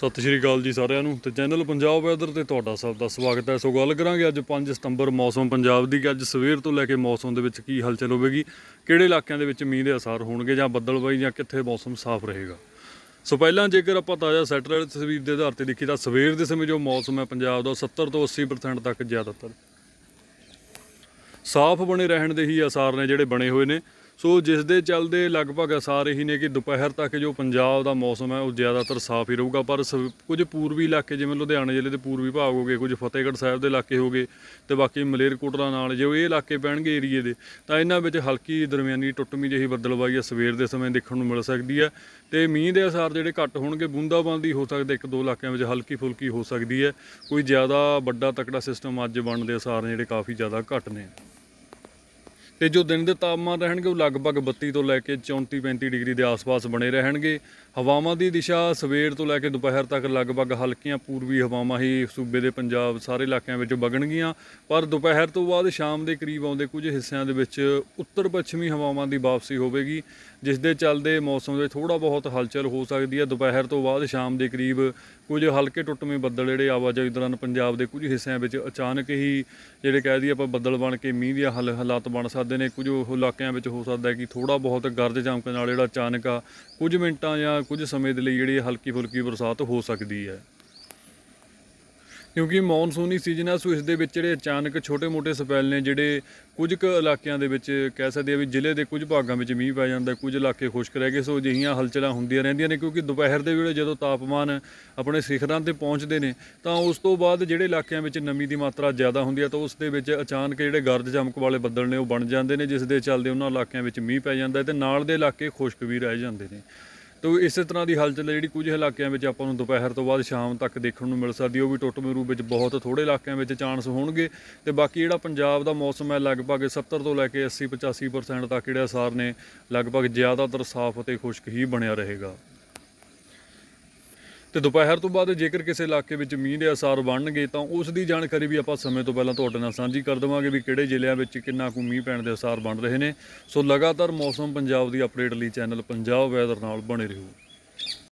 ਸਤਿ ਸ਼੍ਰੀ ਅਕਾਲ ਜੀ ਸਾਰਿਆਂ ਨੂੰ ਤੇ ਚੈਨਲ ਪੰਜਾਬ ਵੈਦਰ ਤੇ ਤੁਹਾਡਾ ਸਭ ਦਾ ਸਵਾਗਤ ਹੈ ਸੋ ਗੱਲ ਕਰਾਂਗੇ ਅੱਜ 5 ਸਤੰਬਰ ਮੌਸਮ ਪੰਜਾਬ ਦੀ ਕਿ ਅੱਜ ਸਵੇਰ ਤੋਂ ਲੈ ਕੇ ਮੌਸਮ ਦੇ ਵਿੱਚ ਕੀ ਹਲਚਲ ਹੋਵੇਗੀ ਕਿਹੜੇ ਇਲਾਕਿਆਂ ਦੇ ਵਿੱਚ ਮੀਂਹ ਦੇ ਅਸਰ ਹੋਣਗੇ ਜਾਂ ਬੱਦਲਬਾਈ ਜਾਂ ਕਿੱਥੇ ਮੌਸਮ ਸਾਫ਼ ਰਹੇਗਾ ਸੋ ਪਹਿਲਾਂ ਜੇਕਰ ਆਪਾਂ ਤਾਜ਼ਾ ਸੈਟੇਲਾਈਟ ਤਸਵੀਰ ਦੇ ਆਧਾਰ ਤੇ ਦੇਖੀ ਤਾਂ ਸਵੇਰ ਦੇ ਸਮੇਂ ਜੋ ਮੌਸਮ ਹੈ ਪੰਜਾਬ ਦਾ 70 ਤੋਂ 80% ਤੱਕ ਜ਼ਿਆਦਾਤਰ ਸਾਫ਼ ਬਣੇ ਰਹਿਣ ਦੇ ਹੀ ਅਸਰ ਨੇ ਜਿਹੜੇ ਬਣੇ ਹੋਏ ਨੇ ਸੋ ਜਿਸ ਦੇ ਚੱਲਦੇ ਲਗਭਗ ਸਾਰੇ ਹੀ ਨੇ ਕਿ ਦੁਪਹਿਰ ਤੱਕ ਜੋ ਪੰਜਾਬ ਦਾ ਮੌਸਮ ਹੈ ਉਹ ਜ਼ਿਆਦਾਤਰ ਸਾਫ਼ ਹੀ ਰਹੂਗਾ ਪਰ ਕੁਝ ਪੂਰਬੀ ਇਲਾਕੇ ਜਿਵੇਂ ਲੁਧਿਆਣਾ ਜ਼ਿਲ੍ਹੇ ਦੇ ਪੂਰਬੀ ਭਾਗ ਹੋਗੇ ਕੁਝ ਫਤਿਹਗੜ੍ਹ ਸਾਹਿਬ ਦੇ ਇਲਾਕੇ ਹੋਗੇ ਤੇ ਬਾਕੀ ਦਾ ਨਾਲ ਜੋ ਇਹ ਇਲਾਕੇ ਪੈਣਗੇ ਏਰੀਏ ਦੇ ਤਾਂ ਇਹਨਾਂ ਵਿੱਚ ਹਲਕੀ ਦਰਮਿਆਨੀ ਟੁੱਟਮੀ ਜਿਹੀ ਬੱਦਲਬਾਈ ਸਵੇਰ ਦੇ ਸਮੇਂ ਦੇਖਣ ਨੂੰ ਮਿਲ ਸਕਦੀ ਹੈ ਤੇ ਮੀਂਹ ਦੇ ਅਸਰ ਜਿਹੜੇ ਘੱਟ ਹੋਣਗੇ ਬੂੰਦਾਬਾਂਦੀ ਹੋ ਸਕਦਾ ਇੱਕ ਦੋ ਇਲਾਕਿਆਂ ਵਿੱਚ ਹਲਕੀ ਫੁਲਕੀ ਹੋ ਸਕਦੀ ਹੈ ਕੋਈ ਜ਼ਿਆਦਾ ਵੱਡਾ ਤਕੜਾ ਸਿਸਟਮ ਅੱਜ ਬਣਦੇ ਅਸਾਰ ਨੇ ਜਿਹੜੇ ਕਾਫੀ ਜ਼ਿਆਦਾ ਘੱਟ ਨੇ ਤੇ ਜੋ ਦਿਨ ਦੇ ਤਾਪਮਾਨ ਰਹਿਣਗੇ ਉਹ ਲਗਭਗ 32 ਤੋਂ ਲੈ ਕੇ 34 35 ਡਿਗਰੀ ਦੇ ਆਸ-ਪਾਸ ਬਣੇ ਰਹਿਣਗੇ ਹਵਾਵਾਂ ਦੀ ਦਿਸ਼ਾ ਸਵੇਰ ਤੋਂ ਲੈ ਕੇ ਦੁਪਹਿਰ ਤੱਕ ਲਗਭਗ ਹਲਕੀਆਂ ਪੂਰਬੀ ਹਵਾਵਾਂ ਹੀ ਸੂਬੇ ਦੇ ਪੰਜਾਬ ਸਾਰੇ ਇਲਾਕਿਆਂ ਵਿੱਚ ਵਗਣਗੀਆਂ ਪਰ ਦੁਪਹਿਰ ਤੋਂ ਬਾਅਦ ਸ਼ਾਮ ਦੇ ਕਰੀਬ ਆਉਂਦੇ ਕੁਝ ਹਿੱਸਿਆਂ ਦੇ ਵਿੱਚ ਉੱਤਰ ਪੱਛਮੀ ਹਵਾਵਾਂ ਦੀ ਵਾਪਸੀ ਹੋਵੇਗੀ ਜਿਸ ਦੇ ਚੱਲਦੇ ਮੌਸਮ ਦੇ ਥੋੜਾ ਬਹੁਤ ਹਲਚਲ ਹੋ ਸਕਦੀ ਹੈ ਦੁਪਹਿਰ ਤੋਂ ਬਾਅਦ ਸ਼ਾਮ ਦੇ ਕਰੀਬ ਕੁਝ ਹਲਕੇ ਟੁੱਟਵੇਂ ਬੱਦਲ ਜਿਹੜੇ ਆਵਾਜਾਈ ਦੌਰਾਨ ਪੰਜਾਬ ਦੇ ਕੁਝ ਹਿੱਸਿਆਂ ਵਿੱਚ ਅਚਾਨਕ ਹੀ ਜਿਹੜੇ ਕਹਿ ਦਈਏ ਆਪਾਂ ਬੱਦਲ ਬਣ ਕੇ ਮੀਂਹ ਦੀਆਂ ਹਾਲਾਤ ਬਣ ਸਕਦੇ ਕਰਦੇ ਨੇ ਕੁਝ ਉਹ ਇਲਾਕਿਆਂ ਵਿੱਚ ਹੋ ਸਕਦਾ ਹੈ ਕਿ ਥੋੜਾ ਬਹੁਤ ਗਰਜ ਚਮਕ ਨਾਲ ਜਿਹੜਾ ਅਚਾਨਕ ਆ ਕੁਝ ਮਿੰਟਾਂ ਜਾਂ ਕੁਝ ਸਮੇਂ ਦੇ ਲਈ ਜਿਹੜੀ ਹਲਕੀ ਫੁਲਕੀ ਬਰਸਾਤ ਹੋ ਸਕਦੀ ਹੈ ਕਿਉਂਕਿ ਮੌਨਸੂਨੀ ਸੀਜ਼ਨ ਆ ਸੋ ਇਸ ਦੇ ਵਿੱਚ ਜਿਹੜੇ ਅਚਾਨਕ ਛੋਟੇ-ਮੋਟੇ ਸਪੈਲ ਨੇ ਜਿਹੜੇ ਕੁਝ ਕੁ ਇਲਾਕਿਆਂ ਦੇ ਵਿੱਚ ਕਹਿ ਸਕਦੇ ਆ ਵੀ ਜ਼ਿਲ੍ਹੇ ਦੇ ਕੁਝ ਭਾਗਾਂ ਵਿੱਚ ਮੀਂਹ ਪੈ ਜਾਂਦਾ ਕੁਝ ਇਲਾਕੇ ਖੁਸ਼ਕ ਰਹਿ ਗਏ ਸੋ ਅਜਿਹੀਆਂ ਹਲਚਲਾਂ ਹੁੰਦੀਆਂ ਰਹਿੰਦੀਆਂ ਨੇ ਕਿਉਂਕਿ ਦੁਪਹਿਰ ਦੇ ਵੇਲੇ ਜਦੋਂ ਤਾਪਮਾਨ ਆਪਣੇ ਸਿਖਰਾਂ ਤੇ ਪਹੁੰਚਦੇ ਨੇ ਤਾਂ ਉਸ ਤੋਂ ਬਾਅਦ ਜਿਹੜੇ ਇਲਾਕਿਆਂ ਵਿੱਚ ਨਮੀ ਦੀ ਮਾਤਰਾ ਜ਼ਿਆਦਾ ਹੁੰਦੀ ਹੈ ਤਾਂ ਉਸ ਦੇ ਵਿੱਚ ਅਚਾਨਕ ਜਿਹੜੇ ਗਰਜ ਚਮਕ ਵਾਲੇ ਬੱਦਲ ਨੇ ਉਹ ਬਣ ਜਾਂਦੇ ਨੇ ਜਿਸ ਦੇ ਚੱਲਦੇ ਉਹਨਾਂ ਇਲਾਕਿਆਂ ਵਿੱਚ ਮੀਂਹ ਪੈ ਜਾਂਦਾ ਤੇ ਨਾਲ ਦੇ ਇਲਾਕੇ ਖੁਸ਼ਕ ਵੀ ਰਹਿ ਜਾਂਦੇ ਨੇ ਤੋ ਇਸੇ ਤਰ੍ਹਾਂ ਦੀ ਹਲਚਲ ਜਿਹੜੀ ਕੁਝ ਇਲਾਕਿਆਂ ਵਿੱਚ ਆਪਾਂ ਨੂੰ ਦੁਪਹਿਰ ਤੋਂ ਬਾਅਦ ਸ਼ਾਮ ਤੱਕ ਦੇਖਣ ਨੂੰ ਮਿਲ ਸਕਦੀ ਉਹ ਵੀ ਟੋਟਮੇ ਰੂਪ ਵਿੱਚ ਬਹੁਤ ਥੋੜੇ ਇਲਾਕਿਆਂ ਵਿੱਚ ਚਾਂਸ ਹੋਣਗੇ ਤੇ ਬਾਕੀ ਜਿਹੜਾ ਪੰਜਾਬ ਦਾ ਮੌਸਮ ਹੈ ਲਗਭਗ 70 ਤੋਂ ਲੈ ਕੇ 80 85% ਤੱਕ ਜਿਹੜਾ ਸਾਰ ਨੇ ਲਗਭਗ ਜ਼ਿਆਦਾਤਰ ਸਾਫ਼ ਅਤੇ ਖੁਸ਼ਕ ਹੀ ਬਣਿਆ ਰਹੇਗਾ ਤੇ ਦੁਪਹਿਰ ਤੋਂ ਬਾਅਦ ਜੇਕਰ ਕਿਸੇ ਇਲਾਕੇ ਵਿੱਚ ਮੀਂਹ ਦੇ ਅਸਰ ਬਣਨਗੇ ਤਾਂ ਉਸ ਦੀ ਜਾਣਕਾਰੀ ਵੀ ਆਪਾਂ ਸਮੇਂ ਤੋਂ ਪਹਿਲਾਂ ਤੁਹਾਡੇ ਨਾਲ ਸਾਂਝੀ ਕਰ ਦੇਵਾਂਗੇ ਵੀ ਕਿਹੜੇ ਜ਼ਿਲ੍ਹਿਆਂ ਵਿੱਚ ਕਿੰਨਾ ਕੁ ਮੀਂਹ ਪੈਣ ਦੇ ਅਸਰ ਬਣ ਰਹੇ ਨੇ ਸੋ ਲਗਾਤਾਰ ਮੌਸਮ ਪੰਜਾਬ ਦੀ ਅਪਡੇਟ ਲਈ ਚੈਨਲ ਪੰਜਾਬ ਵੈਦਰ ਨਾਲ ਬਣੇ ਰਹੋ